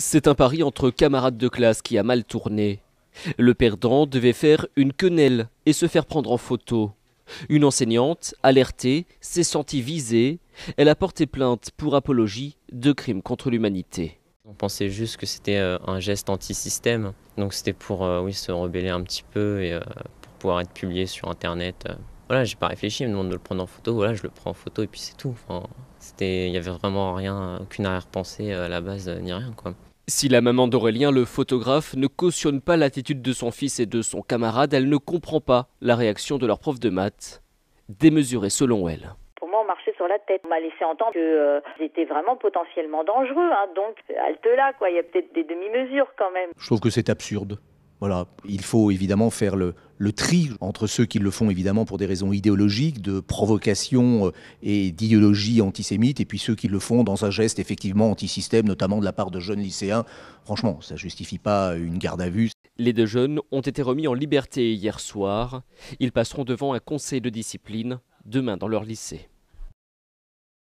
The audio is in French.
C'est un pari entre camarades de classe qui a mal tourné. Le perdant devait faire une quenelle et se faire prendre en photo. Une enseignante, alertée, s'est sentie visée. Elle a porté plainte pour apologie de crimes contre l'humanité. On pensait juste que c'était euh, un geste anti-système. Donc c'était pour euh, oui, se rebeller un petit peu et euh, pour pouvoir être publié sur Internet. Voilà, j'ai pas réfléchi, il me demande de le prendre en photo. Voilà, je le prends en photo et puis c'est tout. Enfin, il n'y avait vraiment rien, aucune arrière-pensée à la base, ni rien. Quoi. Si la maman d'Aurélien, le photographe, ne cautionne pas l'attitude de son fils et de son camarade, elle ne comprend pas la réaction de leur prof de maths, démesurée selon elle Pour moi, marcher sur la tête. On m'a laissé entendre que euh, vraiment potentiellement dangereux. Hein, donc, halte là, quoi. Il y a peut-être des demi-mesures quand même. Je trouve que c'est absurde. Voilà. Il faut évidemment faire le, le tri entre ceux qui le font évidemment pour des raisons idéologiques, de provocation euh, et d'idéologie antisémite, et puis ceux qui le font dans un geste effectivement antisystème, notamment de la part de jeunes lycéens. Franchement, ça ne justifie pas une garde à vue. Les deux jeunes ont été remis en liberté hier soir. Ils passeront devant un conseil de discipline demain dans leur lycée.